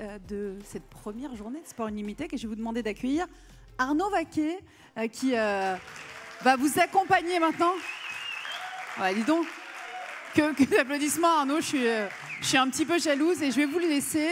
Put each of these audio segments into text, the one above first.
Euh, de cette première journée de Sport Illimité que je vais vous demander d'accueillir Arnaud Vaquet euh, qui euh, va vous accompagner maintenant. dis donc, que, que d'applaudissements Arnaud, je suis, je suis, un petit peu jalouse et je vais vous le laisser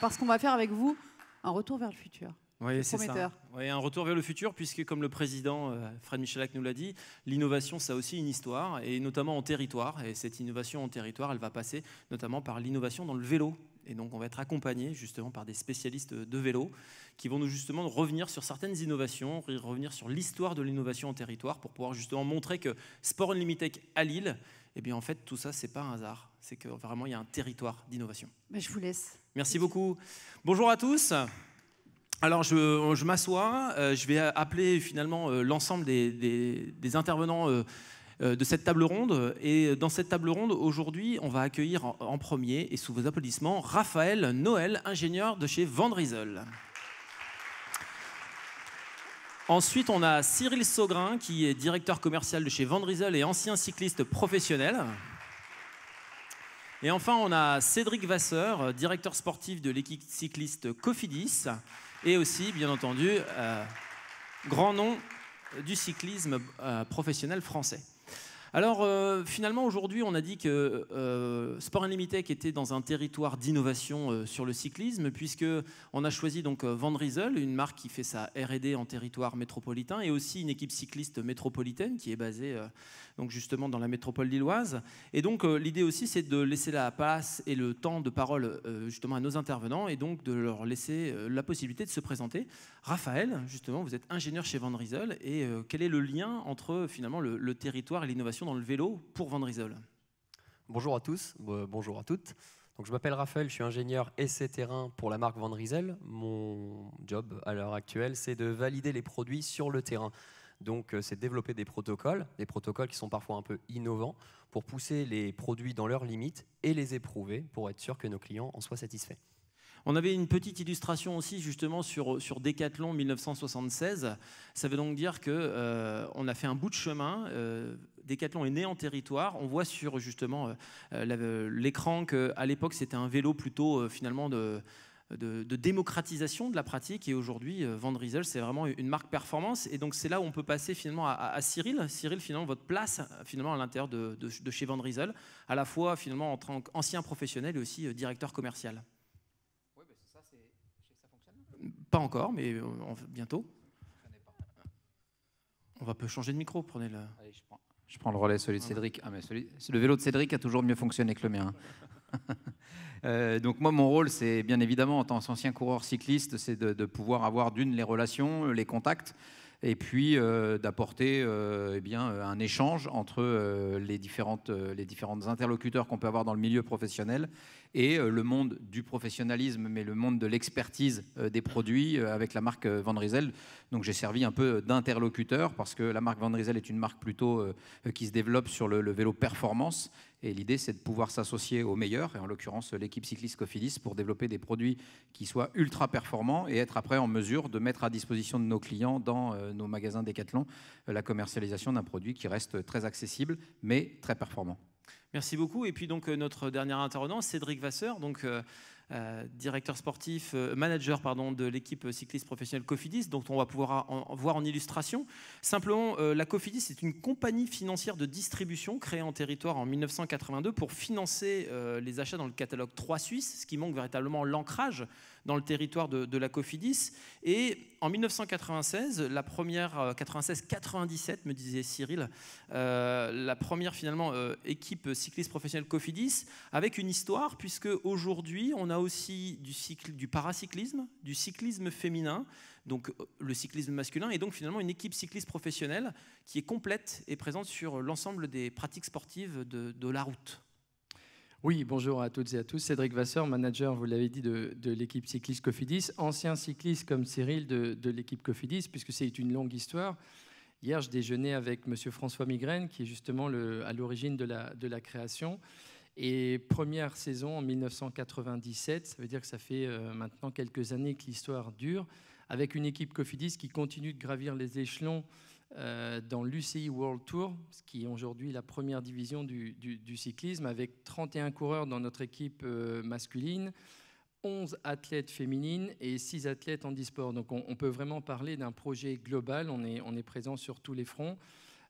parce qu'on va faire avec vous un retour vers le futur. Oui, c'est ça. un retour vers le futur, puisque comme le président Fred Michelac nous l'a dit, l'innovation, ça aussi une histoire, et notamment en territoire. Et cette innovation en territoire, elle va passer notamment par l'innovation dans le vélo. Et donc, on va être accompagné justement par des spécialistes de vélo qui vont nous justement revenir sur certaines innovations, revenir sur l'histoire de l'innovation en territoire pour pouvoir justement montrer que Sport Unlimited à Lille, eh bien en fait, tout ça, c'est pas un hasard. C'est que vraiment, il y a un territoire d'innovation. Bah, je vous laisse. Merci, beaucoup. Bonjour à tous. Alors je, m'assois, euh, je vais appeler finalement euh, l'ensemble des, intervenants euh, euh, de cette table ronde. Et dans cette table ronde, aujourd'hui, on va accueillir en, premier et sous vos applaudissements Raphaël Noël, ingénieur de chez Vendrizel. Ensuite, on a Cyril Saugrin, qui est directeur commercial de chez Vendrizel et ancien cycliste professionnel. Et enfin, on a Cédric Vasseur, directeur sportif de l'équipe cycliste Cofidis, et aussi, bien entendu, euh, grand nom du cyclisme euh, professionnel français. Alors euh, finalement aujourd'hui on a dit que euh, Sport Unlimited était dans un territoire d'innovation euh, sur le cyclisme puisque on a choisi donc Van Riesel, une marque qui fait sa R&D en territoire métropolitain et aussi une équipe cycliste métropolitaine qui est basée donc justement dans la métropole lilloise. Et donc l'idée aussi c'est de laisser la place et le temps de parole justement à nos intervenants et donc de leur laisser la possibilité de se présenter. Raphaël justement vous êtes ingénieur chez Van Riesel et quel est le lien entre finalement le territoire et l'innovation dans le vélo pour Vendrizel. Bonjour à tous, euh, bonjour à toutes. Donc, je m'appelle Raphaël, je suis ingénieur essai terrain pour la marque Van Mon job à l'heure actuelle, c'est de valider les produits sur le terrain. Donc, euh, c'est développer des protocoles, des protocoles qui sont parfois un peu innovants, pour pousser les produits dans leurs limites et les éprouver pour être sûr que nos clients en soient satisfaits. On avait une petite illustration aussi justement sur, sur Decathlon 1976. Ça veut donc dire qu'on euh, a fait un bout de chemin. Euh, est né en territoire. On voit sur justement euh, euh, l'écran l'écran qu'à l'époque c'était un vélo plutôt finalement de... démocratisation de la pratique. Et aujourd'hui, Van Riesel, c'est vraiment une marque performance. Et donc, c'est là où on peut passer finalement à, Cyril. Cyril, finalement, votre place finalement à l'intérieur de, chez Van Riesel, à la fois finalement en tant qu'ancien professionnel et aussi directeur commercial. Pas encore, mais euh, bientôt. On va peut changer de micro, prenez le. je, prends. le relais, celui de Cédric. Ah, Le vélo de Cédric a toujours mieux fonctionné que le mien. Hein. Euh, donc moi, mon rôle, c'est bien évidemment, en tant qu'ancien coureur cycliste, c'est de, pouvoir avoir d'une les relations, les contacts, et puis euh, d'apporter eh un échange entre les différentes les différentes interlocuteurs qu'on peut avoir dans le milieu professionnel et euh, le monde du professionnalisme, mais le monde de l'expertise euh, des produits euh, avec la marque Van Donc j'ai servi un peu d'interlocuteur parce que la marque Van est une marque plutôt qui se développe sur le, vélo performance et l'idée, c'est de pouvoir s'associer aux meilleurs, et en l'occurrence l'équipe cycliste Cofidis, pour développer des produits qui soient ultra performants et être après en mesure de mettre à disposition de nos clients dans nos magasins Decathlon la commercialisation d'un produit qui reste très accessible, mais très performant. Merci beaucoup. Et puis donc euh, notre dernier intervenant, Cédric Vasseur, donc euh, euh, directeur sportif, manager pardon, de l'équipe cycliste professionnelle Cofidis, dont on va pouvoir voir en illustration. Simplement, la Cofidis c'est une compagnie financière de distribution créée en territoire en 1982 pour financer les achats dans le catalogue 3 Suisse, ce qui manque véritablement l'ancrage dans le territoire de, la Cofidis. Et en 1996, la première, 96-97 euh, me disait Cyril, euh, la première finalement euh, équipe cycliste professionnelle Cofidis, avec une histoire, puisque aujourd'hui on a aussi du, cycle, du paracyclisme, du cyclisme féminin, donc le cyclisme masculin, et donc finalement une équipe cycliste professionnelle qui est complète et présente sur l'ensemble des pratiques sportives de la route. Oui, bonjour à toutes et à tous. Cédric Vasseur, manager, vous l'avez dit, de, l'équipe cycliste Cofidis, ancien cycliste comme Cyril de, l'équipe Cofidis, puisque c'est une longue histoire. Hier, je déjeunais avec M. François Migraine, qui est justement à l'origine de la, de la, création. Et première saison en 1997, ça veut dire que ça fait euh, maintenant quelques années que l'histoire dure, avec une équipe Cofidis qui continue de gravir les échelons euh, dans l'UCI World Tour, ce qui est aujourd'hui la première division du, cyclisme, avec 31 coureurs dans notre équipe euh, masculine, 11 athlètes féminines et 6 athlètes en disport. Donc on, peut vraiment parler d'un projet global, on est, présent sur tous les fronts.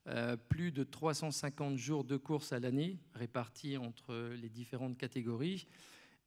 Euh, plus de 350 jours de course à l'année, répartis entre les différentes catégories.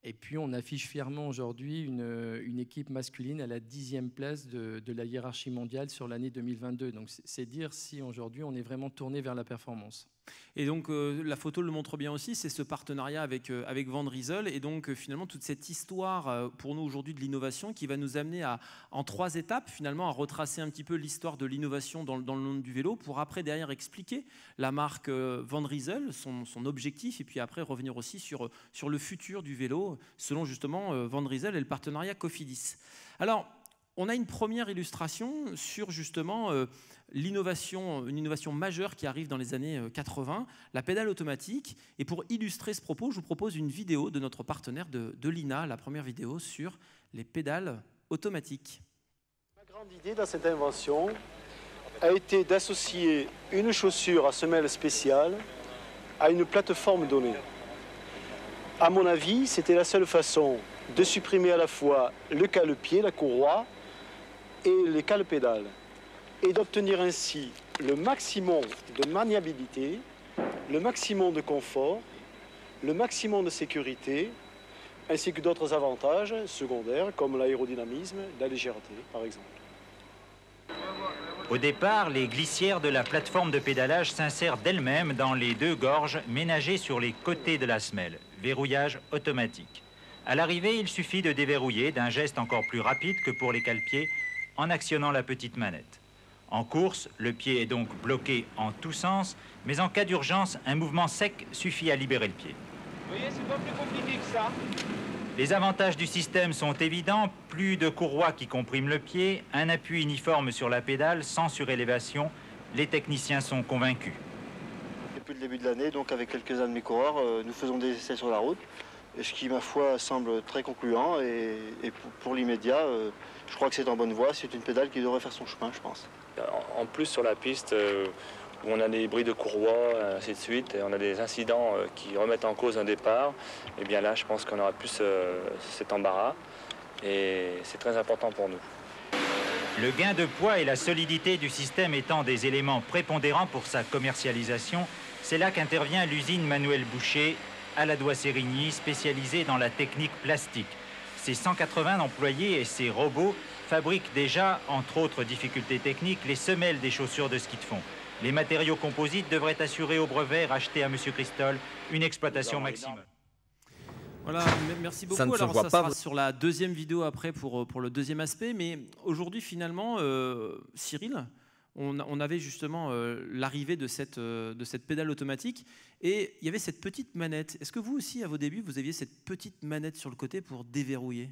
Et puis on affiche fièrement aujourd'hui une, équipe masculine à la dixième place de, de la hiérarchie mondiale sur l'année 2022. Donc c'est dire si aujourd'hui on est vraiment tourné vers la performance. Et donc euh, la photo le montre bien aussi, c'est ce partenariat avec, euh, avec Van Riesel et donc euh, finalement toute cette histoire pour nous aujourd'hui de l'innovation qui va nous amener à, en trois étapes finalement, à retracer un petit peu l'histoire de l'innovation dans, le monde du vélo pour après derrière expliquer la marque Van Riesel, son, objectif et puis après revenir aussi sur, sur le futur du vélo selon justement Van Riesel et le partenariat Cofidis. Alors on a une première illustration sur justement euh, l'innovation, une innovation majeure qui arrive dans les années 80, euh, la pédale automatique. Et pour illustrer ce propos, je vous propose une vidéo de notre partenaire de, l'INA, la première vidéo sur les pédales automatiques. Ma grande idée dans cette invention a été d'associer une chaussure à semelle spéciale à une plateforme donnée. À mon avis, c'était la seule façon de supprimer à la fois le pied, la courroie, et les cale pédales et d'obtenir ainsi le maximum de maniabilité, le maximum de confort, le maximum de sécurité, ainsi que d'autres avantages secondaires comme l'aérodynamisme, la légèreté par exemple. Au départ, les glissières de la plateforme de pédalage s'insèrent d'elles-mêmes dans les deux gorges ménagées sur les côtés de la semelle. Verrouillage automatique. À l'arrivée, il suffit de déverrouiller d'un geste encore plus rapide que pour les calpiers en actionnant la petite manette. En course, le pied est donc bloqué en tous sens, mais en cas d'urgence, un mouvement sec suffit à libérer le pied. Les avantages du système sont évidents, plus de courroies qui compriment le pied, un appui uniforme sur la pédale sans surélévation, les techniciens sont convaincus. Depuis le début de l'année, donc avec quelques-uns de mes coureurs, euh, nous faisons des essais sur la route ce qui, ma foi, semble très concluant. Et, pour, l'immédiat, euh, je crois que c'est en bonne voie. C'est une pédale qui devrait faire son chemin, je pense. En, plus, sur la piste, euh, où on a des bris de courroie, euh, ainsi de suite, et on a des incidents qui remettent en cause un départ, et eh bien là, je pense qu'on aura plus cet embarras. Et c'est très important pour nous. Le gain de poids et la solidité du système étant des éléments prépondérants pour sa commercialisation, c'est là qu'intervient l'usine Manuel Boucher Aladois Sérigny, spécialisé dans la technique plastique. Ses 180 employés et ses robots fabriquent déjà, entre autres difficultés techniques, les semelles des chaussures de ski de fond. Les matériaux composites devraient assurer au brevet racheté à M. Christol une exploitation maximum. Voilà, merci beaucoup. Ça sur la deuxième vidéo après pour, euh, pour le deuxième aspect. Mais aujourd'hui, finalement, euh, Cyril, on, avait justement euh, l'arrivée de cette, de cette pédale automatique et il y avait cette petite manette. Est-ce que vous aussi, à vos débuts, vous aviez cette petite manette sur le côté pour déverrouiller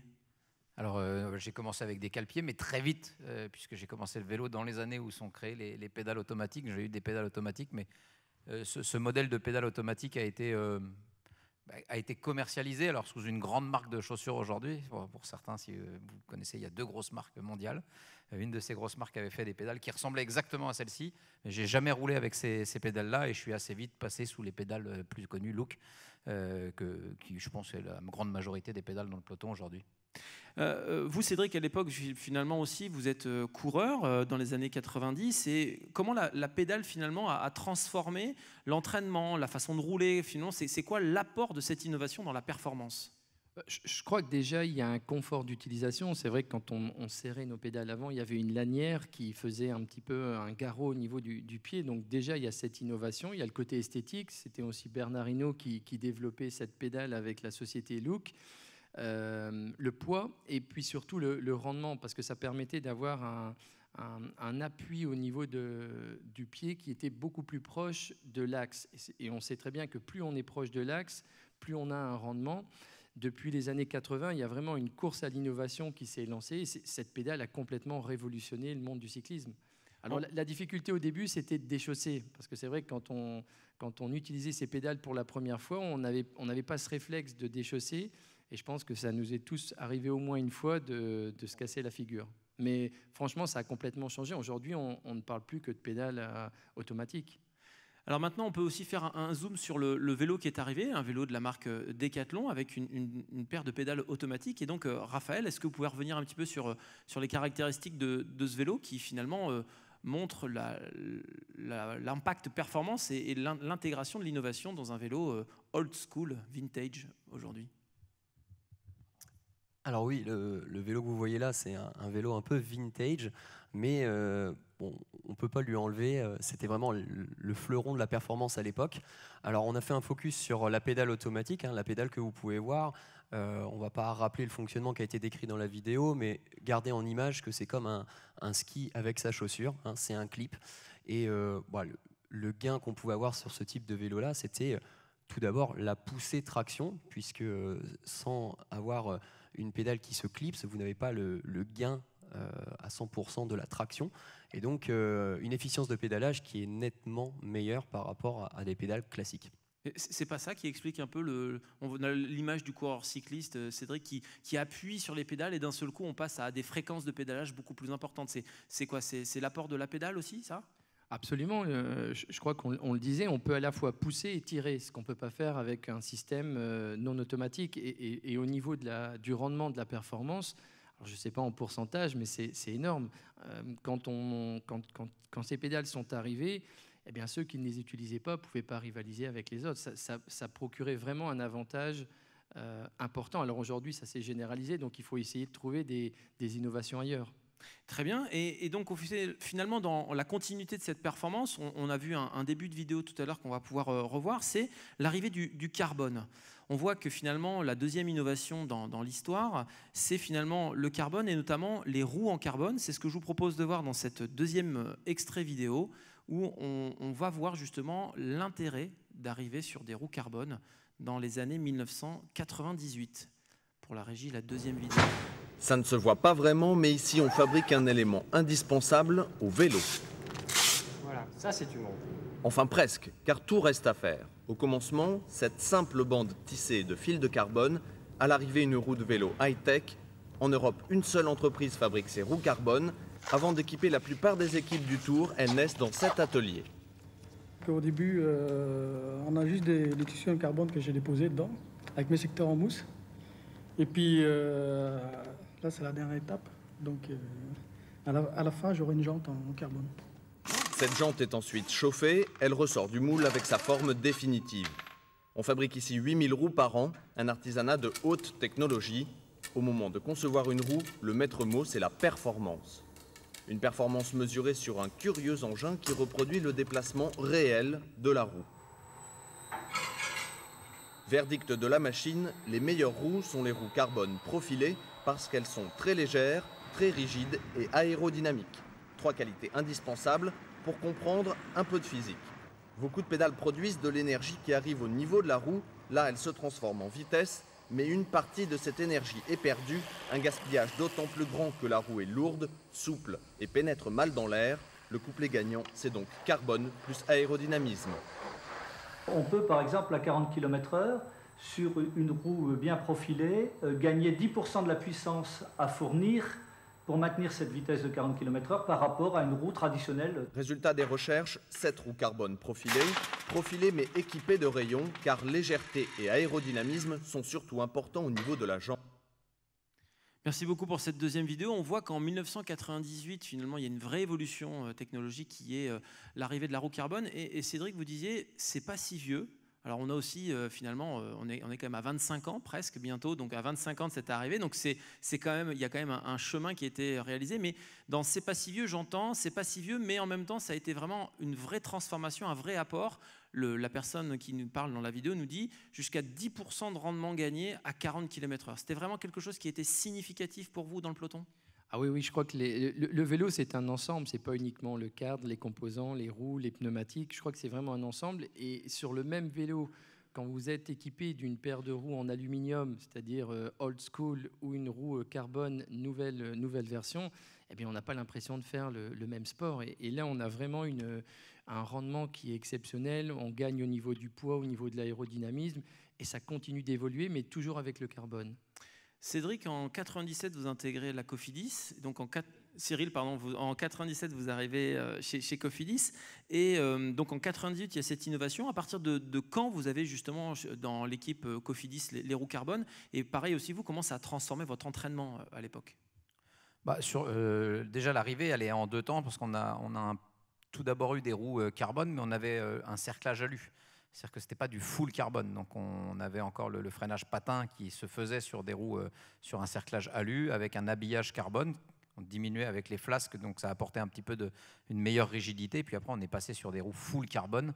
alors, euh, j'ai commencé avec des calepiers, mais très vite, euh, puisque j'ai commencé le vélo dans les années où sont créées les, pédales automatiques. J'ai eu des pédales automatiques, mais euh, ce, modèle de pédale automatique a été, bah, a été commercialisé, alors sous une grande marque de chaussures aujourd'hui. pour certains, si vous connaissez, il y a deux grosses marques mondiales. Euh, une de ces grosses marques avait fait des pédales qui ressemblaient exactement à celle-ci, mais j'ai jamais roulé avec ces, pédales-là et je suis assez vite passé sous les pédales euh, plus connues, Look, euh, qui je pense est la grande majorité des pédales dans le peloton aujourd'hui. vous, Cédric, à l'époque, finalement aussi, vous êtes coureur dans les années 90. Et comment la, pédale, finalement, a, transformé l'entraînement, la façon de rouler Finalement, c'est quoi l'apport de cette innovation dans la performance euh, je crois que déjà, il y a un confort d'utilisation. C'est vrai que quand on, serrait nos pédales avant, il y avait une lanière qui faisait un petit peu un garrot au niveau du, pied. Donc déjà, il y a cette innovation. Il y a le côté esthétique. C'était aussi Bernard Hinault qui, développait cette pédale avec la société Look. Euh, le poids et puis surtout le, rendement, parce que ça permettait d'avoir un, appui au niveau du pied qui était beaucoup plus proche de l'axe. et on sait très bien que plus on est proche de l'axe, plus on a un rendement. Depuis les années 80, il y a vraiment une course à l'innovation qui s'est lancée. cette pédale a complètement révolutionné le monde du cyclisme. Alors la, difficulté au début, c'était de déchausser, parce que c'est vrai que quand on, quand on utilisait ces pédales pour la première fois, on n'avait on pas ce réflexe de déchausser, et je pense que ça nous est tous arrivé au moins une fois de, se casser la figure. Mais franchement, ça a complètement changé. Aujourd'hui, on, ne parle plus que de pédales euh, automatiques. Alors maintenant, on peut aussi faire un, zoom sur le, vélo qui est arrivé, un vélo de la marque euh, Decathlon avec une, paire de pédales automatiques. Et donc, euh, Raphaël, est-ce que vous pouvez revenir un petit peu sur, euh, les caractéristiques de, ce vélo qui finalement montre l'impact performance et, l'intégration de l'innovation dans un vélo old school, vintage aujourd'hui alors oui, le, vélo que vous voyez là, c'est un, vélo un peu vintage, mais on ne peut pas lui enlever, euh, c'était vraiment le fleuron de la performance à l'époque. Alors on a fait un focus sur la pédale automatique, hein, la pédale que vous pouvez voir. Euh, on ne va pas rappeler le fonctionnement qui a été décrit dans la vidéo, mais gardez en image que c'est comme un, ski avec sa chaussure, hein, c'est un clip. Et euh, bah, le, gain qu'on pouvait avoir sur ce type de vélo-là, c'était tout d'abord la poussée traction, puisque sans avoir une pédale qui se clipse, vous n'avez pas le gain euh, à 100% de la traction. Et donc euh, une efficience de pédalage qui est nettement meilleure par rapport à, des pédales classiques. C'est pas ça qui explique un peu le, l'image du coureur cycliste, euh, Cédric, qui, appuie sur les pédales et d'un seul coup on passe à des fréquences de pédalage beaucoup plus importantes. C'est, quoi c'est, l'apport de la pédale aussi, ça Absolument. je, crois qu'on le disait, on peut à la fois pousser et tirer, ce qu'on peut pas faire avec un système non automatique. Et, au niveau du rendement de la performance, je ne sais pas en pourcentage, mais c'est énorme. Euh, quand, ces pédales sont arrivées, eh bien, ceux qui ne les utilisaient pas ne pouvaient pas rivaliser avec les autres. Ça, procurait vraiment un avantage euh, important. Alors aujourd'hui, ça s'est généralisé, donc il faut essayer de trouver des, innovations ailleurs. Très bien. Et, donc, finalement, dans la continuité de cette performance, on, a vu un, début de vidéo tout à l'heure qu'on va pouvoir euh, revoir, c'est l'arrivée du, carbone on voit que finalement la deuxième innovation dans, l'histoire, c'est finalement le carbone et notamment les roues en carbone. C'est ce que je vous propose de voir dans cette deuxième euh, extrait vidéo où on, on va voir justement l'intérêt d'arriver sur des roues carbone dans les années 1998. Pour la régie, la deuxième vidéo. Ça ne se voit pas vraiment, mais ici on fabrique un élément indispensable au vélo. Enfin presque, car tout reste à faire. Au commencement, cette simple bande tissée de fils de carbone, à l'arrivée une roue de vélo high-tech. En Europe, une seule entreprise fabrique ses roues carbone. Avant d'équiper la plupart des équipes du Tour, elles naissent dans cet atelier. Au début, euh, on a juste des, tissus en carbone que j'ai déposés dedans, avec mes secteurs en mousse. Et puis, euh, là, c'est la dernière étape. Donc, euh, à, la, fin, j'aurai une jante en carbone. Cette jante est ensuite chauffée, elle ressort du moule avec sa forme définitive. On fabrique ici 8000 roues par an, un artisanat de haute technologie. Au moment de concevoir une roue, le maître mot, c'est la performance. Une performance mesurée sur un curieux engin qui reproduit le déplacement réel de la roue. Verdict de la machine, les meilleures roues sont les roues carbone profilées parce qu'elles sont très légères, très rigides et aérodynamiques. Trois qualités indispensables pour comprendre un peu de physique. Vos coups de pédale produisent de l'énergie qui arrive au niveau de la roue, là elle se transforme en vitesse, mais une partie de cette énergie est perdue, un gaspillage d'autant plus grand que la roue est lourde, souple et pénètre mal dans l'air. Le couplet gagnant, c'est donc carbone plus aérodynamisme. On peut par exemple à 40 km/h, sur une roue bien profilée, euh, gagner 10% de la puissance à fournir pour maintenir cette vitesse de 40 km/h par rapport à une roue traditionnelle. Résultat des recherches, cette roue carbone profilée, profilée mais équipée de rayons, car légèreté et aérodynamisme sont surtout importants au niveau de la jambe. Merci beaucoup pour cette deuxième vidéo. On voit qu'en 1998, finalement, il y a une vraie évolution euh, technologique qui est euh, l'arrivée de la roue carbone. Et, Cédric, vous disiez, c'est pas si vieux. Alors on a aussi euh, finalement, euh, on, est, on est quand même à 25 ans presque bientôt, donc à 25 ans de cette arrivée, donc c'est, quand même, il y a quand même un, chemin qui a été réalisé, mais dans C'est pas si vieux, j'entends, c'est pas si vieux, mais en même temps ça a été vraiment une vraie transformation, un vrai apport. la personne qui nous parle dans la vidéo nous dit jusqu'à 10% de rendement gagné à 40 km/h. C'était vraiment quelque chose qui était significatif pour vous dans le peloton ah oui, oui, je crois que le, vélo, c'est un ensemble, n'est pas uniquement le cadre, les composants, les roues, les pneumatiques. Je crois que c'est vraiment un ensemble. Et sur le même vélo, quand vous êtes équipé d'une paire de roues en aluminium, c'est-à-dire euh, old school, ou une roue euh, carbone nouvelle, euh, nouvelle version, eh bien, on n'a pas l'impression de faire le, même sport. Et, et, là, on a vraiment une, un rendement qui est exceptionnel. On gagne au niveau du poids, au niveau de l'aérodynamisme, et ça continue d'évoluer, mais toujours avec le carbone. Cédric, en 97, vous intégrez la Cofidis. Donc en Cyril, pardon, en 97, vous arrivez euh, chez, Cofidis. Et euh, donc en 98, il y a cette innovation. À partir de, quand vous avez justement dans l'équipe euh, Cofidis les, roues carbone Et pareil aussi, vous, comment ça a transformé votre entraînement à l'époque bah, sur, Déjà, l'arrivée, elle est en deux temps, parce qu'on a, tout d'abord eu des roues carbone, mais on avait un cerclage à c'est-à-dire que ce n'était pas du full carbone, donc on avait encore le, freinage patin qui se faisait sur des roues, euh, sur un cerclage alu, avec un habillage carbone. On diminuait avec les flasques, donc ça apportait un petit peu de, une meilleure rigidité. Puis après, on est passé sur des roues full carbone,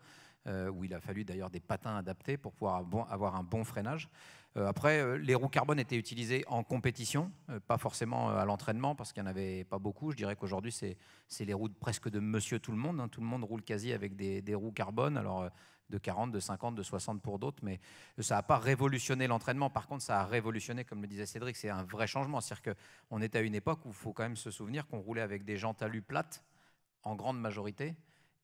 euh, où il a fallu d'ailleurs des patins adaptés pour pouvoir avoir un bon freinage. Euh, après, les roues carbone étaient utilisées en compétition, pas forcément à l'entraînement, parce qu'il n'y en avait pas beaucoup. Je dirais qu'aujourd'hui, c'est les roues presque de monsieur tout le monde. Hein. Tout le monde roule quasi avec des, des roues carbone. Alors, de 40, de 50, de 60 pour d'autres, mais ça n'a pas révolutionné l'entraînement. Par contre, ça a révolutionné, comme le disait Cédric, c'est un vrai changement. C'est-à-dire est à une époque où il faut quand même se souvenir qu'on roulait avec des jantes talus plates, en grande majorité,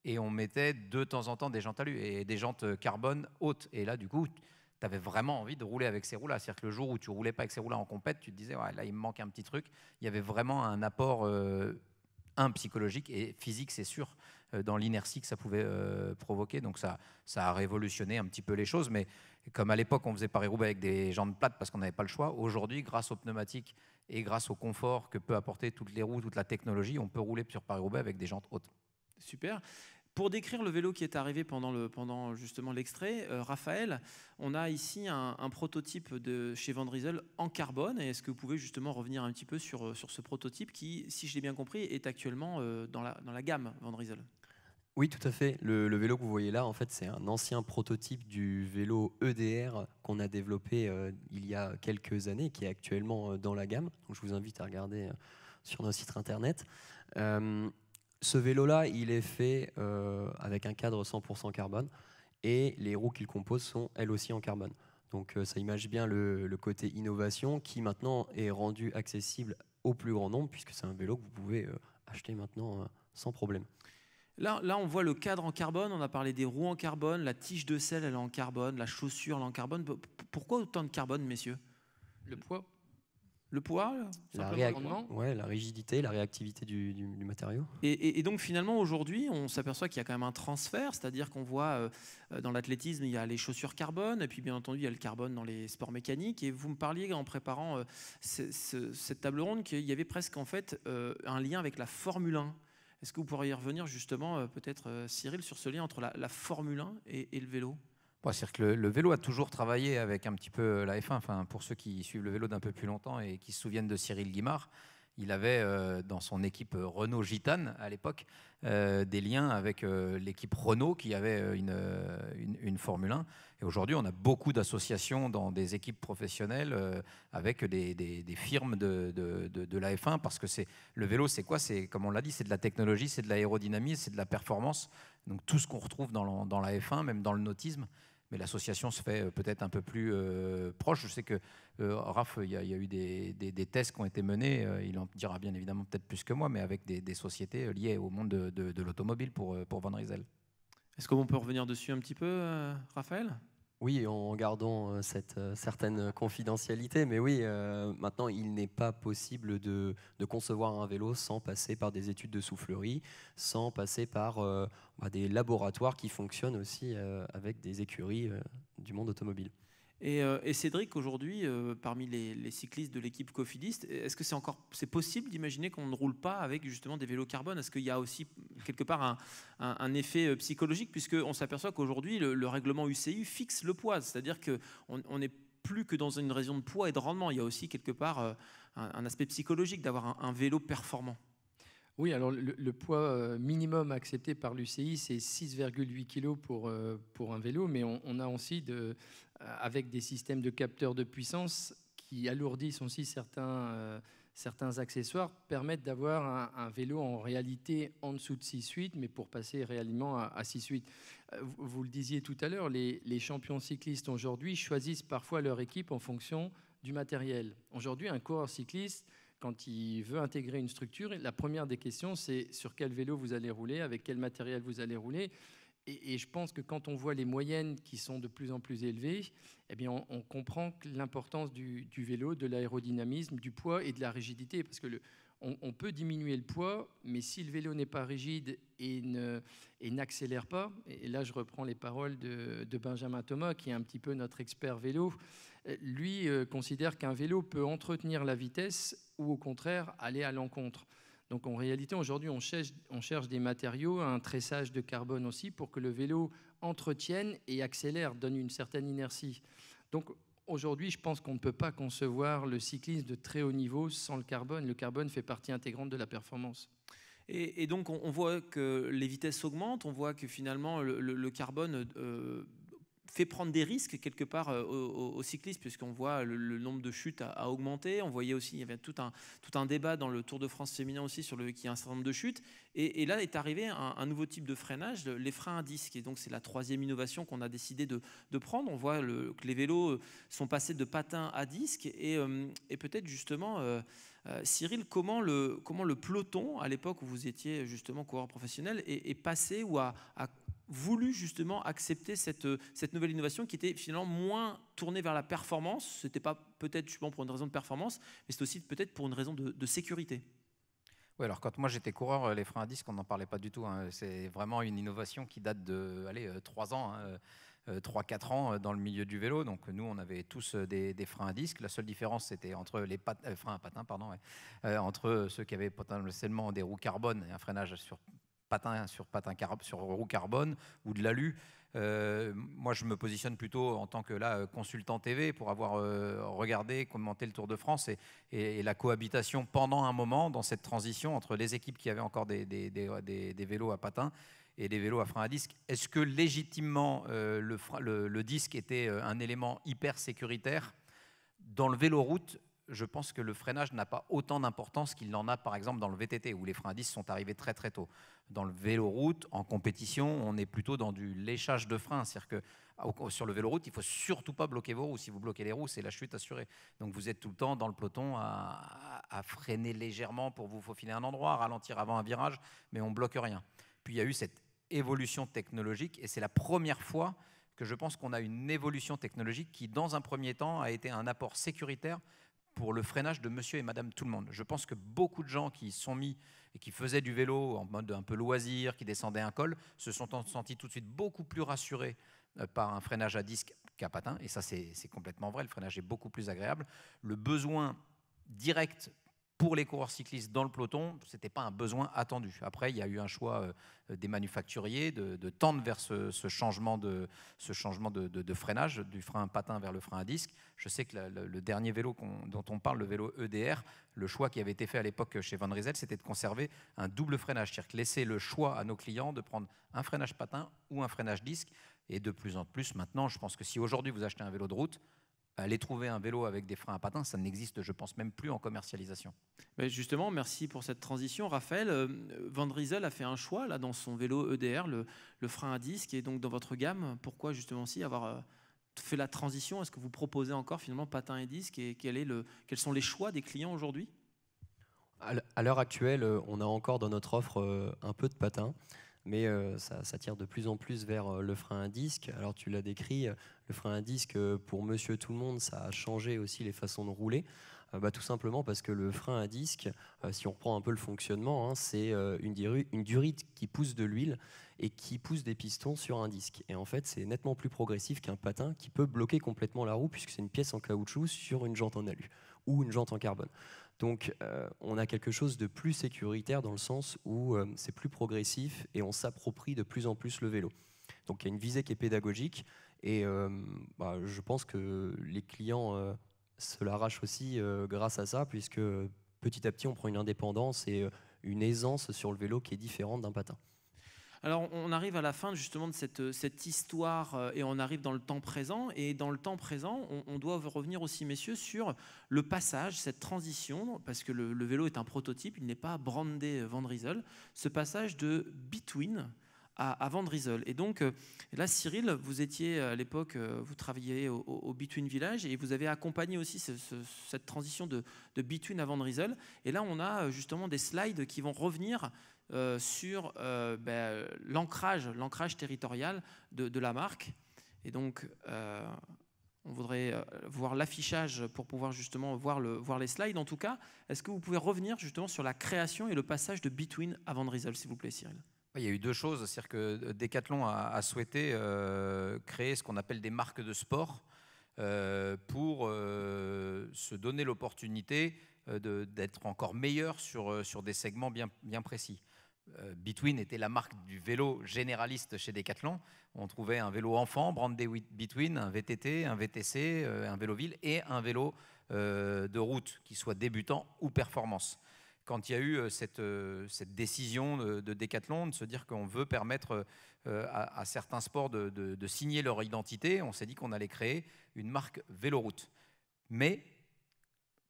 et on mettait de temps en temps des jantes talus et des jantes carbone hautes. Et là, du coup, tu avais vraiment envie de rouler avec ces roues-là. C'est-à-dire que le jour où tu roulais pas avec ces roues-là en compète, tu te disais, ouais, là, il me manque un petit truc. Il y avait vraiment un apport, euh, un, psychologique et physique, c'est sûr, euh, dans l'inertie que ça pouvait euh, provoquer. Donc ça, ça a révolutionné un petit peu les choses. Mais comme à l'époque, on faisait Paris-Roubaix avec des jantes plates parce qu'on n'avait pas le choix, aujourd'hui, grâce aux pneumatiques et grâce au confort que peut apporter toutes les roues, toute la technologie, on peut rouler sur Paris-Roubaix avec des jantes hautes. Super. Pour décrire le vélo qui est arrivé pendant, le, pendant justement l'extrait, euh, Raphaël, on a ici un, prototype de chez Van en carbone. Est-ce que vous pouvez justement revenir un petit peu sur, sur ce prototype qui, si je l'ai bien compris, est actuellement dans, la, dans la gamme Van oui, tout à fait. Le, vélo que vous voyez là, en fait, c'est un ancien prototype du vélo EDR qu'on a développé euh, il y a quelques années, qui est actuellement euh, dans la gamme. Donc, je vous invite à regarder euh, sur notre site internet. ce vélo-là, il est fait avec un cadre 100% carbone et les roues qu'il compose sont elles aussi en carbone. Donc, ça image bien le côté innovation qui maintenant est rendu accessible au plus grand nombre puisque c'est un vélo que vous pouvez acheter maintenant sans problème. Là, on voit le cadre en carbone, on a parlé des roues en carbone, la tige de sel, elle est en carbone, la chaussure, elle est en carbone. Pourquoi autant de carbone, messieurs Le poids. Le poids la, ouais, la rigidité, la réactivité du, matériau. Et, donc finalement, aujourd'hui, on s'aperçoit qu'il y a quand même un transfert, c'est-à-dire qu'on voit euh, euh, dans l'athlétisme, il y a les chaussures carbone, et puis bien entendu, il y a le carbone dans les sports mécaniques. Et vous me parliez en préparant euh, cette table ronde qu'il y avait presque en fait un lien avec la Formule 1. Est-ce que vous pourriez revenir justement, euh, peut-être euh, Cyril, sur ce lien entre la, Formule 1 et, le vélo Bon, cest que le, vélo a toujours travaillé avec un petit peu euh, la F1. Enfin, pour ceux qui suivent le vélo d'un peu plus longtemps et qui se souviennent de Cyril Guimard, il avait euh, dans son équipe euh, Renault Gitane à l'époque euh, des liens avec l'équipe Renault qui avait une, Formule 1. Et aujourd'hui, on a beaucoup d'associations dans des équipes professionnelles avec des, firmes de, de, la F1 parce que c'est le vélo, c'est quoi C'est comme on l'a dit, c'est de la technologie, c'est de l'aérodynamie, c'est de la performance. Donc tout ce qu'on retrouve dans, dans la F1, même dans le nautisme mais l'association se fait euh, peut-être un peu plus euh, proche. Je sais que euh, Raph, il y, a eu des, tests qui ont été menés, il en dira bien évidemment peut-être plus que moi, mais avec des, sociétés liées au monde de, l'automobile pour, pour Van Riesel. Est-ce qu'on peut revenir dessus un petit peu, Raphaël oui, en gardant euh, cette euh, certaine confidentialité, mais oui, euh, maintenant il n'est pas possible de, concevoir un vélo sans passer par des études de soufflerie, sans passer par bah, des laboratoires qui fonctionnent aussi avec des écuries du monde automobile. Euh, et, Cédric, aujourd'hui, euh, parmi les, cyclistes de l'équipe Cofidiste, est-ce que c'est encore c'est possible d'imaginer qu'on ne roule pas avec justement des vélos carbone Est-ce qu'il y a aussi quelque part un, effet euh, psychologique puisqu'on s'aperçoit qu'aujourd'hui le, règlement UCI fixe le poids, c'est-à-dire que on n'est plus que dans une raison de poids et de rendement. Il y a aussi quelque part un, aspect psychologique d'avoir un, vélo performant. Oui, alors le, poids euh, minimum accepté par l'UCI, c'est 6,8 kg pour, euh, pour un vélo, mais on, a aussi, euh, avec des systèmes de capteurs de puissance qui alourdissent aussi certains, certains accessoires, permettent d'avoir un, vélo en réalité en dessous de 6,8, mais pour passer réellement à, à 6,8. Vous, vous, le disiez tout à l'heure, les, les champions cyclistes aujourd'hui choisissent parfois leur équipe en fonction du matériel. Aujourd'hui, un coureur cycliste quand il veut intégrer une structure, la première des questions, c'est sur quel vélo vous allez rouler, avec quel matériel vous allez rouler. Et, je pense que quand on voit les moyennes qui sont de plus en plus élevées, eh bien, on, comprend l'importance du, vélo, de l'aérodynamisme, du poids et de la rigidité, parce que le, on, peut diminuer le poids, mais si le vélo n'est pas rigide et n'accélère pas, et là je reprends les paroles de, Benjamin Thomas, qui est un petit peu notre expert vélo, euh, lui euh, considère qu'un vélo peut entretenir la vitesse ou au contraire aller à l'encontre. Donc en réalité, aujourd'hui, on cherche, des matériaux, un tressage de carbone aussi, pour que le vélo entretienne et accélère, donne une certaine inertie. Donc aujourd'hui, je pense qu'on ne peut pas concevoir le cyclisme de très haut niveau sans le carbone. Le carbone fait partie intégrante de la performance. Et, donc on, voit que les vitesses augmentent, on voit que finalement le, carbone... Euh, fait prendre des risques quelque part euh, aux, cyclistes, puisqu'on voit le, nombre de chutes a, augmenté. On voyait aussi, il y avait tout un, tout un débat dans le Tour de France féminin aussi sur le qui a un certain nombre de chutes. Et, là est arrivé un, nouveau type de freinage, les freins à disque. Et donc c'est la troisième innovation qu'on a décidé de, de, prendre. On voit le, que les vélos euh, sont passés de patins à disque. Et, euh, et peut-être justement, Cyril, comment le, comment le peloton, à l'époque où vous étiez justement coureur professionnel, est, passé ou a, a voulu justement accepter cette, euh, cette nouvelle innovation qui était finalement moins tournée vers la performance. C'était pas peut-être justement pour une raison de performance, mais c'est aussi peut-être pour une raison de, sécurité. Oui, alors quand moi j'étais coureur, euh, les freins à disque, on n'en parlait pas du tout. Hein. C'est vraiment une innovation qui date de allez, 3 euh, ans, 3-4 hein, ans dans le milieu du vélo. Donc nous, on avait tous des, freins à disque. La seule différence, c'était entre les freins à patins, pardon, entre ceux qui avaient potentiellement des roues carbone et un freinage sur sur, patin sur roue carbone ou de l'alu. Euh, moi, je me positionne plutôt en tant que consultant TV pour avoir euh, regardé, commenté le Tour de France et, la cohabitation pendant un moment dans cette transition entre les équipes qui avaient encore des, des, vélos à patins et des vélos à frein à disque. Est-ce que légitimement euh, le, le, disque était un élément hyper sécuritaire dans le vélo route je pense que le freinage n'a pas autant d'importance qu'il en a par exemple dans le VTT où les freins à disque sont arrivés très très tôt. Dans le véloroute, en compétition, on est plutôt dans du léchage de freins, c'est-à-dire que sur le véloroute, il faut surtout pas bloquer vos roues. Si vous bloquez les roues, c'est la chute assurée. Donc vous êtes tout le temps dans le peloton à, freiner légèrement pour vous faufiler un endroit, ralentir avant un virage, mais on bloque rien. Puis il y a eu cette évolution technologique et c'est la première fois que je pense qu'on a une évolution technologique qui, dans un premier temps, a été un apport sécuritaire pour le freinage de monsieur et madame tout le monde. Je pense que beaucoup de gens qui sont mis et qui faisaient du vélo en mode un peu loisir, qui descendaient un col, se sont sentis tout de suite beaucoup plus rassurés euh, par un freinage à disque qu'à patin. Et ça, c'est complètement vrai. Le freinage est beaucoup plus agréable. Le besoin direct pour les coureurs cyclistes dans le peloton, ce n'était pas un besoin attendu. Après, il y a eu un choix euh, des manufacturiers de, tendre vers ce, changement, de, ce changement de, freinage, du frein patin vers le frein à disque. Je sais que le, dernier vélo dont on parle, le vélo EDR, le choix qui avait été fait à l'époque chez Van Riesel, c'était de conserver un double freinage, c'est-à-dire laisser le choix à nos clients de prendre un freinage patin ou un freinage disque. Et de plus en plus, maintenant, je pense que si aujourd'hui vous achetez un vélo de route, aller trouver un vélo avec des freins à patins, ça n'existe, je pense, même plus en commercialisation. Mais justement, merci pour cette transition. Raphaël, euh, Van a fait un choix là, dans son vélo EDR, le, frein à disque, et donc dans votre gamme. Pourquoi justement aussi avoir euh, fait la transition Est-ce que vous proposez encore finalement patin et disques Et quel est le, quels sont les choix des clients aujourd'hui À l'heure actuelle, euh, on a encore dans notre offre un peu de patins mais euh, ça, ça, tire de plus en plus vers euh, le frein à disque. Alors tu l'as décrit, euh, le frein à disque pour Monsieur Tout le Monde, ça a changé aussi les façons de rouler. Bah, tout simplement parce que le frein à disque, si on reprend un peu le fonctionnement, hein, c'est une, une, durite qui pousse de l'huile et qui pousse des pistons sur un disque. Et en fait, c'est nettement plus progressif qu'un patin qui peut bloquer complètement la roue puisque c'est une pièce en caoutchouc sur une jante en alu ou une jante en carbone. Donc euh, on a quelque chose de plus sécuritaire dans le sens où euh, c'est plus progressif et on s'approprie de plus en plus le vélo. Donc il y a une visée qui est pédagogique et euh, bah, je pense que les clients se l'arrachent aussi grâce à ça puisque petit à petit on prend une indépendance et une aisance sur le vélo qui est différente d'un patin. Alors on arrive à la fin justement de cette, histoire euh, et on arrive dans le temps présent. Et dans le temps présent, on, doit revenir aussi, messieurs, sur le passage, cette transition, parce que le, vélo est un prototype, il n'est pas brandé euh, Van ce passage de between à, à Et donc, euh, là, Cyril, vous étiez euh, à l'époque, euh, vous travailliez au, Between Village et vous avez accompagné aussi cette transition de, de avant à risel Et là, on a justement des slides qui vont revenir sur ben, l'ancrage, l'ancrage territorial de, la marque. Et donc, on voudrait voir l'affichage pour pouvoir justement voir, le, voir les slides. En tout cas, est-ce que vous pouvez revenir justement sur la création et le passage de Between à Drizzle s'il vous plaît, Cyril il y a eu deux choses, c'est-à-dire que euh, Decathlon a, souhaité euh, créer ce qu'on appelle des marques de sport euh, pour se donner l'opportunité d'être encore meilleur sur, sur des segments bien, précis. Between était la marque du vélo généraliste chez Decathlon. On trouvait un vélo enfant, brandé Between, un VTT, un VTC, un vélo ville et un vélo de route, qui soit débutant ou performance quand il y a eu euh, euh, cette, décision de, de, Decathlon de se dire qu'on veut permettre euh, à, certains sports de, signer leur identité, on s'est dit qu'on allait créer une marque Véloroute. Mais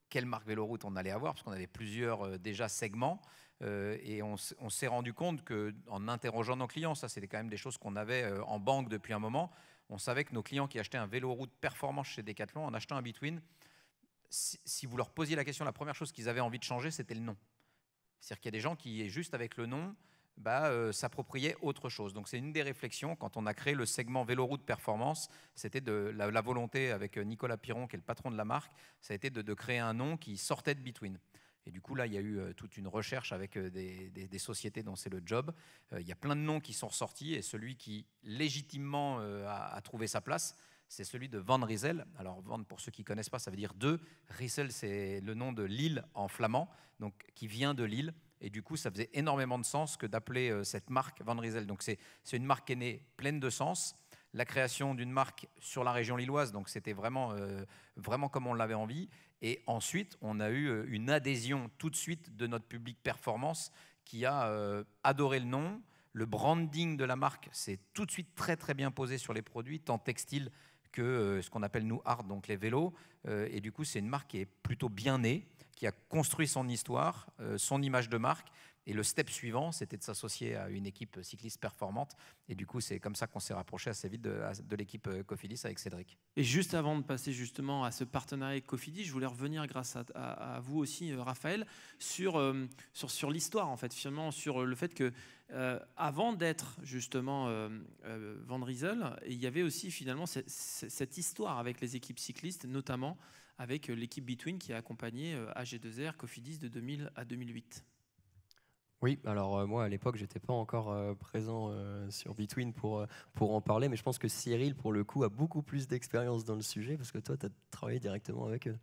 quelle marque Véloroute on allait avoir, parce qu'on avait plusieurs déjà segments, et on, s'est rendu compte qu'en interrogeant nos clients, ça c'était quand même des choses qu'on avait en banque depuis un moment, on savait que nos clients qui achetaient un Véloroute performance chez Decathlon, en achetant un Between, si, vous leur posiez la question, la première chose qu'ils avaient envie de changer, c'était le nom. C'est-à-dire qu'il y a des gens qui, juste avec le nom, bah, euh, s'appropriaient autre chose. Donc c'est une des réflexions quand on a créé le segment Véloroute Performance, c'était de la, volonté avec euh, Nicolas Piron, qui est le patron de la marque, ça a été de, créer un nom qui sortait de Between. Et du coup, là, il y a eu euh, toute une recherche avec des, sociétés dont c'est le job. il y a plein de noms qui sont ressortis et celui qui légitimement a, trouvé sa place, c'est celui de Van Riesel. Alors Van, pour ceux qui ne connaissent pas, ça veut dire deux. Riesel, c'est le nom de l'île en flamand, donc qui vient de l'île. Et du coup, ça faisait énormément de sens que d'appeler euh, cette marque Van Riesel. Donc c'est une marque qui est née pleine de sens. La création d'une marque sur la région lilloise, donc c'était vraiment, euh, vraiment comme on l'avait envie. Et ensuite, on a eu euh, une adhésion tout de suite de notre public performance qui a adoré le nom. Le branding de la marque s'est tout de suite très très bien posé sur les produits, tant textiles que euh, ce qu'on appelle nous Art, donc les vélos. Euh, et du coup, c'est une marque qui est plutôt bien née, qui a construit son histoire, euh, son image de marque, et le step suivant, c'était de s'associer à une équipe cycliste performante. Et du coup, c'est comme ça qu'on s'est rapproché assez vite de, l'équipe euh, Cofidis avec Cédric. Et juste avant de passer justement à ce partenariat avec Cofidis, je voulais revenir grâce à, vous aussi, euh, Raphaël, euh, sur, sur, l'histoire, en fait, finalement, sur le fait que avant d'être justement euh, Van Riesel, il y avait aussi finalement cette, cette histoire avec les équipes cyclistes, notamment avec l'équipe Between qui a accompagné AG2R Cofidis de 2000 à 2008. Oui, alors euh, moi à l'époque j'étais pas encore euh, présent euh, sur Between pour, pour en parler, mais je pense que Cyril pour le coup a beaucoup plus d'expérience dans le sujet parce que toi tu as travaillé directement avec eux.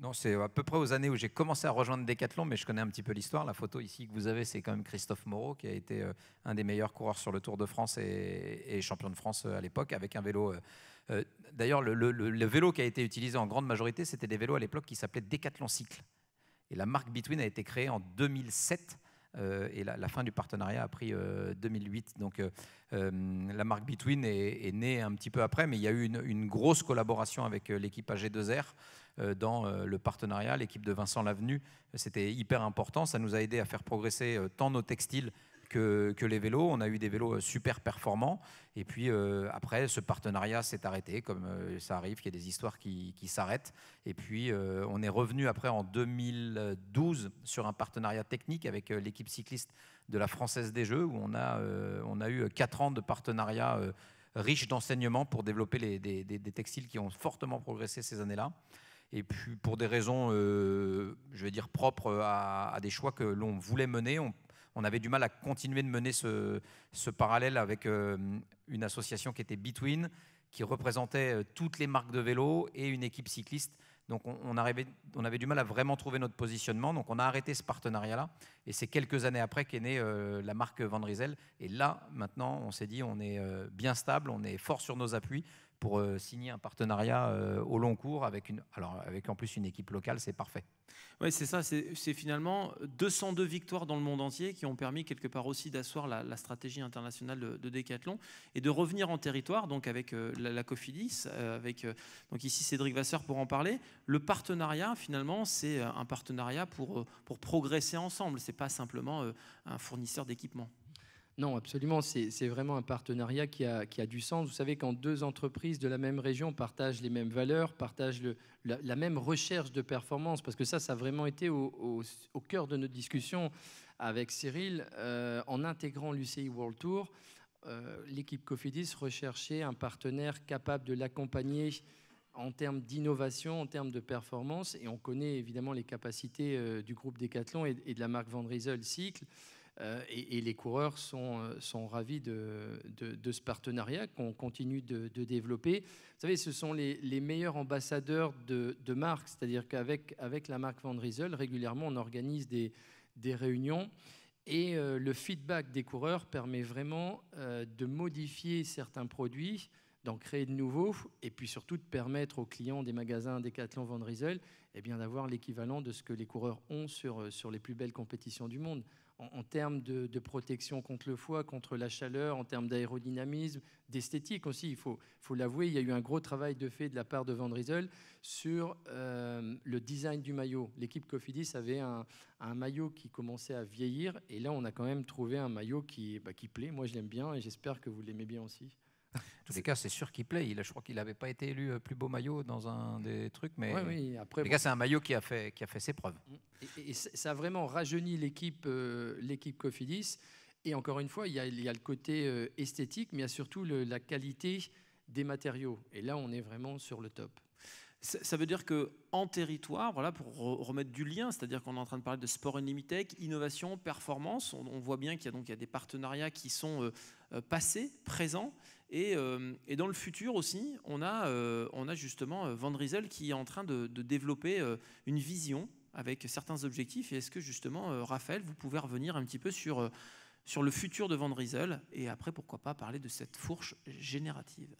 Non, c'est à peu près aux années où j'ai commencé à rejoindre Decathlon, mais je connais un petit peu l'histoire. La photo ici que vous avez, c'est quand même Christophe Moreau, qui a été un des meilleurs coureurs sur le Tour de France et, champion de France à l'époque, avec un vélo D'ailleurs, le, vélo qui a été utilisé en grande majorité, c'était des vélos à l'époque qui s'appelaient Decathlon Cycle. Et la marque Between a été créée en 2007 euh, et la, fin du partenariat a pris 2008. Euh, Donc euh, la marque Between est, née un petit peu après, mais il y a eu une, grosse collaboration avec l'équipe AG2R dans le partenariat, l'équipe de Vincent Lavenu. C'était hyper important, ça nous a aidé à faire progresser tant nos textiles que, les vélos. On a eu des vélos euh, super performants. Et puis euh, après, ce partenariat s'est arrêté, comme euh, ça arrive, qu'il y a des histoires qui, s'arrêtent. Et puis on est revenu après en 2012 sur un partenariat technique avec l'équipe cycliste de la Française des Jeux, où on a, on a eu quatre ans de partenariat riche d'enseignement pour développer des, textiles qui ont fortement progressé ces années-là et puis pour des raisons, je vais dire, propres à, à des choix que l'on voulait mener, on on avait du mal à continuer de mener ce, parallèle avec euh, une association qui était Between, qui représentait euh, toutes les marques de vélo et une équipe cycliste. Donc on, avait du mal à vraiment trouver notre positionnement, donc on a arrêté ce partenariat-là, et c'est quelques années après qu'est née euh, la marque Van Riesel, et là, maintenant, on s'est dit, on est bien stable, on est fort sur nos appuis, pour euh, signer un partenariat euh, au long cours avec, une, alors, avec en plus une équipe locale, c'est parfait. Oui, c'est ça, c'est finalement 202 victoires dans le monde entier qui ont permis quelque part aussi d'asseoir la, stratégie internationale de, de, Decathlon et de revenir en territoire, donc avec euh, la, Cofidis, avec donc ici Cédric Vasseur pour en parler. Le partenariat, finalement, c'est un partenariat pour, pour progresser ensemble, c'est pas simplement un fournisseur d'équipement. Non, absolument. C'est vraiment un partenariat qui a, du sens. Vous savez, quand deux entreprises de la même région partagent les mêmes valeurs, partagent la, même recherche de performance, parce que ça, ça a vraiment été au, cœur de notre discussion avec Cyril, euh, en intégrant l'UCI World Tour, euh, l'équipe Cofidis recherchait un partenaire capable de l'accompagner en termes d'innovation, en termes de performance, et on connaît évidemment les capacités euh, du groupe Decathlon et, de la marque Van Riesel Cycle. Euh, et, les coureurs sont, euh, sont ravis de, ce partenariat qu'on continue de, développer. Vous savez, ce sont les, meilleurs ambassadeurs de, marques, c'est-à-dire qu'avec avec la marque Van régulièrement, on organise des, des réunions. Et euh, le feedback des coureurs permet vraiment de modifier certains produits, d'en créer de nouveaux, et puis surtout de permettre aux clients des magasins Decathlon Van Riesel eh bien d'avoir l'équivalent de ce que les coureurs ont sur, sur les plus belles compétitions du monde en, termes de, protection contre le foie, contre la chaleur, en termes d'aérodynamisme, d'esthétique aussi. Il faut, l'avouer, il y a eu un gros travail de fait de la part de Van Riesel sur euh, le design du maillot. L'équipe Cofidis avait un, maillot qui commençait à vieillir et là, on a quand même trouvé un maillot qui bah, plaît. Moi, je l'aime bien et j'espère que vous l'aimez bien aussi tous les cas, c'est sûr qu'il plaît. Il, je crois qu'il n'avait pas été élu euh, plus beau maillot dans un des trucs, mais ouais, après, les c'est un maillot qui a fait, ses preuves. Mm. Et, ça a vraiment rajeuni euh, l'équipe, Cofidis. Et encore une fois, il y a, le côté euh, esthétique, mais il y a surtout la qualité des matériaux. Et là, on est vraiment sur le top. Ça veut dire que en territoire, voilà, pour remettre du lien, c'est-à-dire qu'on est en train de parler de sport Unlimited, innovation, performance. On, voit bien qu'il y a des partenariats qui sont passés, présents. Euh, et, dans le futur aussi, on a, euh, justement euh, Van Riesel qui est en train de, développer une vision avec certains objectifs. Et est-ce que justement, Raphaël, vous pouvez revenir un petit peu sur, sur le futur de Van Riesel et après, pourquoi pas, parler de cette fourche générative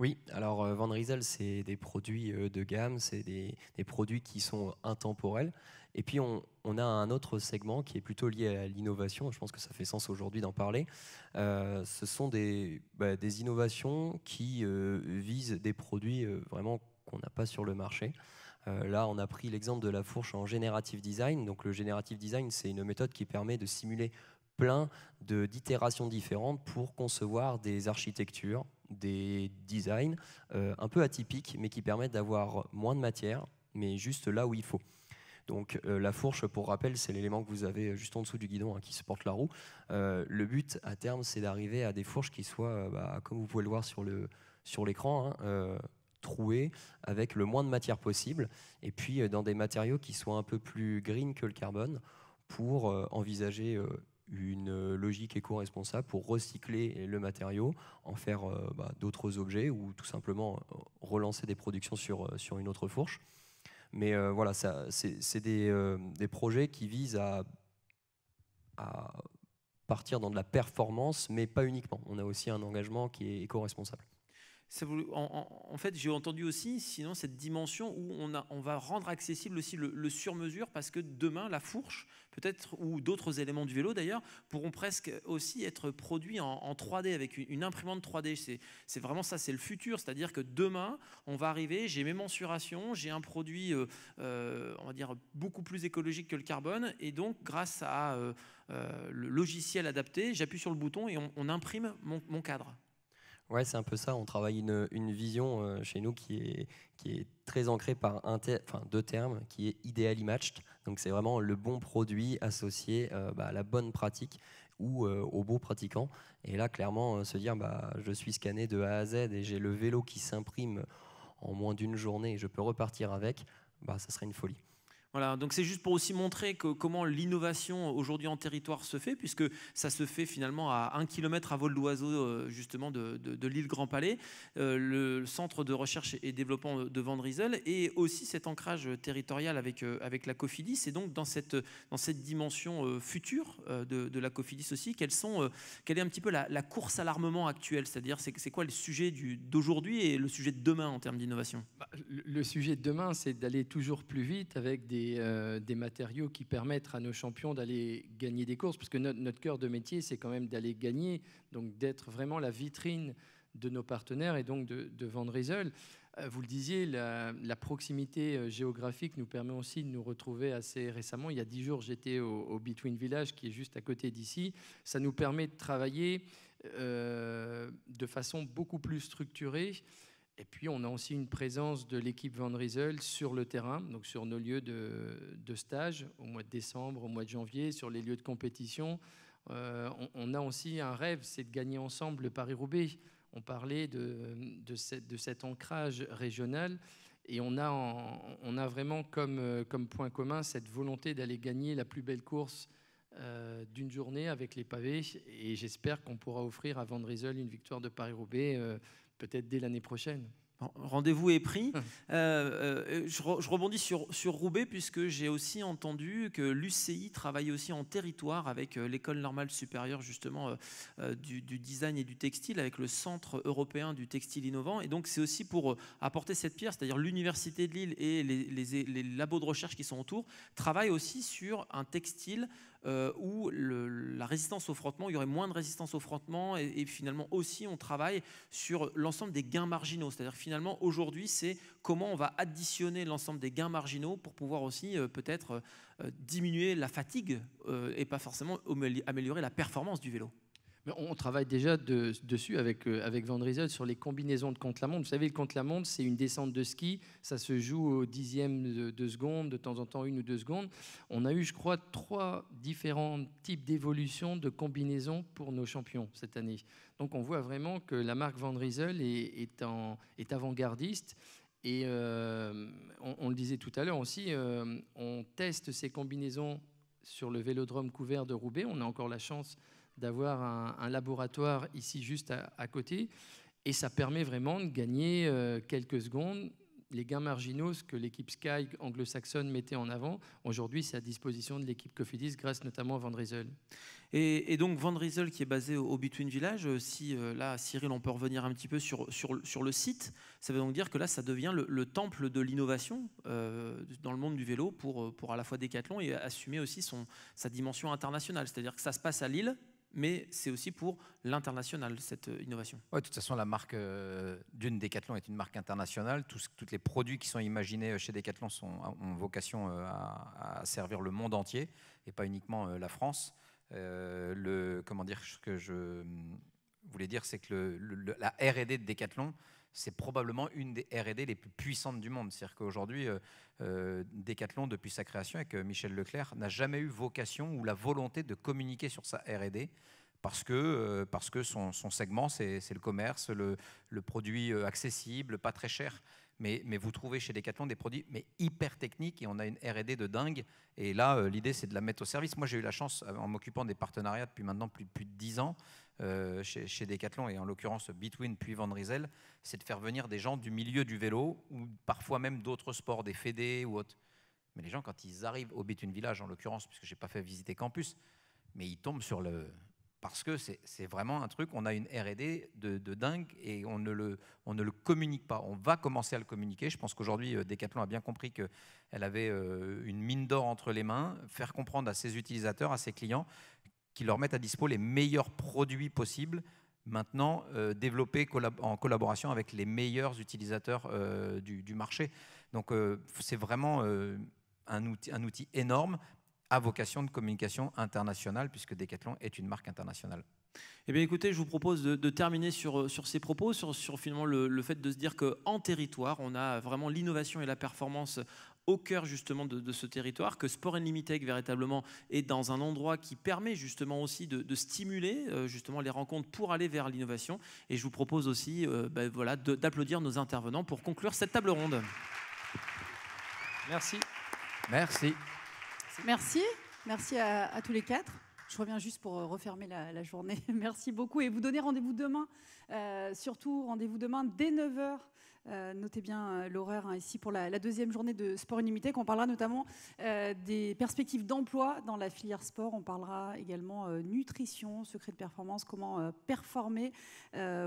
oui, alors euh, Van c'est des produits euh, de gamme, c'est des, produits qui sont intemporels. Et puis on, a un autre segment qui est plutôt lié à l'innovation, je pense que ça fait sens aujourd'hui d'en parler. Euh, ce sont des, bah, innovations qui visent des produits vraiment qu'on n'a pas sur le marché. Là, on a pris l'exemple de la fourche en générative design. Donc, le générative design, c'est une méthode qui permet de simuler plein d'itérations différentes pour concevoir des architectures, des designs euh, un peu atypiques, mais qui permettent d'avoir moins de matière, mais juste là où il faut. Donc euh, la fourche, pour rappel, c'est l'élément que vous avez juste en dessous du guidon hein, qui supporte la roue. Euh, le but à terme, c'est d'arriver à des fourches qui soient, bah, comme vous pouvez le voir sur l'écran, sur hein, trouées avec le moins de matière possible, et puis dans des matériaux qui soient un peu plus green que le carbone, pour envisager une logique éco-responsable pour recycler le matériau, en faire euh, bah, d'autres objets ou tout simplement euh, relancer des productions sur, euh, sur une autre fourche. Mais voilà, c'est des, projets qui visent à, à partir dans de la performance, mais pas uniquement. On a aussi un engagement qui est éco-responsable en, fait, j'ai entendu aussi, sinon, cette dimension où on, va rendre accessible aussi le, sur-mesure, parce que demain, la fourche, peut-être, ou d'autres éléments du vélo d'ailleurs, pourront presque aussi être produits en, 3D, avec une, imprimante 3D. C'est vraiment ça, c'est le futur, c'est-à-dire que demain, on va arriver, j'ai mes mensurations, j'ai un produit, euh, euh, on va dire, beaucoup plus écologique que le carbone, et donc, grâce à euh, le logiciel adapté, j'appuie sur le bouton et on, imprime mon cadre. Ouais, c'est un peu ça. On travaille une, vision euh, chez nous qui est, qui est très ancrée par un enfin, deux termes, qui est ideally matched. Donc c'est vraiment le bon produit associé euh, bah, à la bonne pratique ou euh, au aux pratiquant. pratiquants. Et là, clairement, se dire bah, je suis scanné de A à Z et j'ai le vélo qui s'imprime en moins d'une journée et je peux repartir avec, bah, ça serait une folie. Voilà, donc c'est juste pour aussi montrer comment l'innovation euh, aujourd'hui en territoire se fait, puisque ça se fait finalement à un kilomètre à vol d'oiseau euh, justement de, de, l'île Grand Palais, euh, le centre de recherche et développement de Van et aussi cet ancrage territorial avec, avec la Cofidis. et donc dans cette, dans cette dimension future de, de la Cofidis aussi, quelles sont, quelle est un petit peu la, course à l'armement actuelle, c'est-à-dire c'est, c'est quoi le sujet d'aujourd'hui et le sujet de demain en termes d'innovation bah, le sujet de demain, c'est d'aller toujours plus vite avec des euh, des, matériaux qui permettent à nos champions d'aller gagner des courses, parce que notre, cœur de métier, c'est quand même d'aller gagner, donc d'être vraiment la vitrine de nos partenaires et donc de, de Van Riesel. Euh, vous le disiez, la, proximité euh, géographique nous permet aussi de nous retrouver assez récemment. Il y a dix jours, j'étais au, au, Between Village, qui est juste à côté d'ici. Ça nous permet de travailler de façon beaucoup plus structurée et puis, on a aussi une présence de l'équipe Van Riesel sur le terrain, donc sur nos lieux de, stage, au mois de décembre, au mois de janvier, sur les lieux de compétition. Euh, on, a aussi un rêve, c'est de gagner ensemble le Paris-Roubaix. On parlait de, de, cet ancrage régional et on a, on a vraiment comme, comme, point commun cette volonté d'aller gagner la plus belle course euh, d'une journée avec les pavés. Et j'espère qu'on pourra offrir à Van Riesel une victoire de Paris-Roubaix. Euh, peut-être dès l'année prochaine. Rendez-vous est pris. Euh, euh, je, rebondis sur, Roubaix puisque j'ai aussi entendu que l'UCI travaille aussi en territoire avec euh, l'école normale supérieure justement du, design et du textile, avec le Centre européen du textile innovant. Et donc c'est aussi pour apporter cette pierre, c'est-à-dire l'Université de Lille et les, les, labos de recherche qui sont autour, travaillent aussi sur un textile euh, où la résistance au frottement, il y aurait moins de résistance au frottement et, finalement aussi on travaille sur l'ensemble des gains marginaux. C'est-à-dire finalement aujourd'hui c'est comment on va additionner l'ensemble des gains marginaux pour pouvoir aussi euh, peut-être euh, diminuer la fatigue et pas forcément améliorer la performance du vélo. On travaille déjà dessus avec, euh, Van Riesel sur les combinaisons de contre la monde Vous savez, le contre-la-montre, c'est une descente de ski. Ça se joue au dixième de, seconde, de temps en temps une ou deux secondes. On a eu, je crois, trois différents types d'évolution de combinaisons pour nos champions cette année. Donc on voit vraiment que la marque Van Riesel est, avant-gardiste. Et euh, on, le disait tout à l'heure aussi, euh, on teste ces combinaisons sur le vélodrome couvert de Roubaix. On a encore la chance d'avoir un, laboratoire ici juste à, côté. Et ça permet vraiment de gagner euh, quelques secondes. Les gains marginaux que l'équipe Sky anglo-saxonne mettait en avant, aujourd'hui c'est à disposition de l'équipe Cofidis grâce notamment à Van Et, donc Van qui est basé au, Between Village, euh, si euh, là Cyril on peut revenir un petit peu sur, sur, sur, le site, ça veut donc dire que là ça devient le, temple de l'innovation dans le monde du vélo pour, pour à la fois Decathlon et assumer aussi son, sa dimension internationale. C'est-à-dire que ça se passe à Lille, mais c'est aussi pour l'international, cette euh, innovation. Ouais, de toute façon, la marque euh, d'une Decathlon est une marque internationale. Tous les produits qui sont imaginés euh, chez Decathlon sont, ont vocation à, servir le monde entier et pas uniquement la France. le, comment dire, ce que je hum, voulais dire, c'est que la RD de Decathlon c'est probablement une des RD les plus puissantes du monde. C'est-à-dire qu'aujourd'hui, euh, euh, Decathlon, depuis sa création avec euh, Michel Leclerc, n'a jamais eu vocation ou la volonté de communiquer sur sa RD parce que, parce que son, segment, c'est le commerce, le, produit accessible, pas très cher. Mais, vous trouvez chez Decathlon des produits mais hyper techniques et on a une R&D de dingue. Et là, l'idée, c'est de la mettre au service. Moi, j'ai eu la chance, en m'occupant des partenariats depuis maintenant plus, plus de 10 ans, euh, chez, Decathlon, et en l'occurrence Between puis Van Riesel, c'est de faire venir des gens du milieu du vélo, ou parfois même d'autres sports, des fédés ou autres. Mais les gens, quand ils arrivent au Between Village, en l'occurrence, puisque je n'ai pas fait visiter campus, mais ils tombent sur le... Parce que c'est vraiment un truc, on a une RD de, de, dingue et on ne, le, on ne le communique pas. On va commencer à le communiquer. Je pense qu'aujourd'hui, euh, Decathlon a bien compris qu'elle avait euh, une mine d'or entre les mains. Faire comprendre à ses utilisateurs, à ses clients, qui leur mettent à dispo les meilleurs produits possibles, maintenant euh, développés en collaboration avec les meilleurs utilisateurs euh, du, marché. Donc euh, c'est vraiment un outil, un outil énorme à vocation de communication internationale, puisque Decathlon est une marque internationale. Eh bien écoutez, je vous propose de, terminer sur, sur, ces propos, sur, finalement le, le, fait de se dire qu'en territoire, on a vraiment l'innovation et la performance au cœur justement de, ce territoire, que Sport Unlimited véritablement est dans un endroit qui permet justement aussi de, stimuler euh, justement les rencontres pour aller vers l'innovation. Et je vous propose aussi euh, ben, voilà, d'applaudir nos intervenants pour conclure cette table ronde. Merci. Merci. Merci. Merci à, tous les quatre. Je reviens juste pour euh, refermer la, journée. Merci beaucoup et vous donner rendez-vous demain. surtout, rendez-vous demain dès 9h euh, notez bien euh, l'horaire hein, ici pour la, deuxième journée de Sport Illimité, qu'on parlera notamment euh, des perspectives d'emploi dans la filière sport. On parlera également nutrition, secret de performance, comment performer.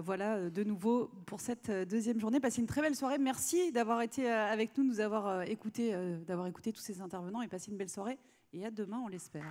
voilà, de nouveau pour cette deuxième journée. Passez une très belle soirée. Merci d'avoir été avec nous, nous avoir écouté, d'avoir écouté tous ces intervenants et passez une belle soirée. Et à demain, on l'espère.